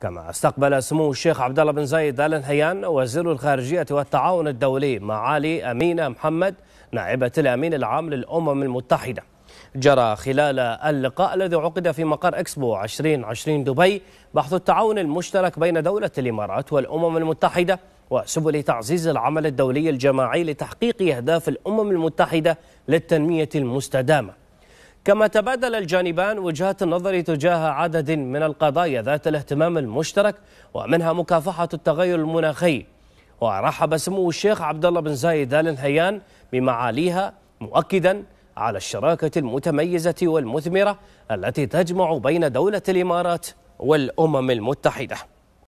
كما استقبل سمو الشيخ عبد الله بن زايد ال نهيان وزير الخارجية والتعاون الدولي معالي أمينة محمد نائبة الأمين العام للأمم المتحدة جرى خلال اللقاء الذي عقد في مقر اكسبو 2020 دبي بحث التعاون المشترك بين دولة الإمارات والأمم المتحدة وسبل تعزيز العمل الدولي الجماعي لتحقيق أهداف الأمم المتحدة للتنمية المستدامة كما تبادل الجانبان وجهات النظر تجاه عدد من القضايا ذات الاهتمام المشترك ومنها مكافحة التغير المناخي ورحب سمو الشيخ عبد الله بن زايد آل نهيان بمعاليها مؤكدا على الشراكة المتميزة والمثمرة التي تجمع بين دولة الإمارات والأمم المتحدة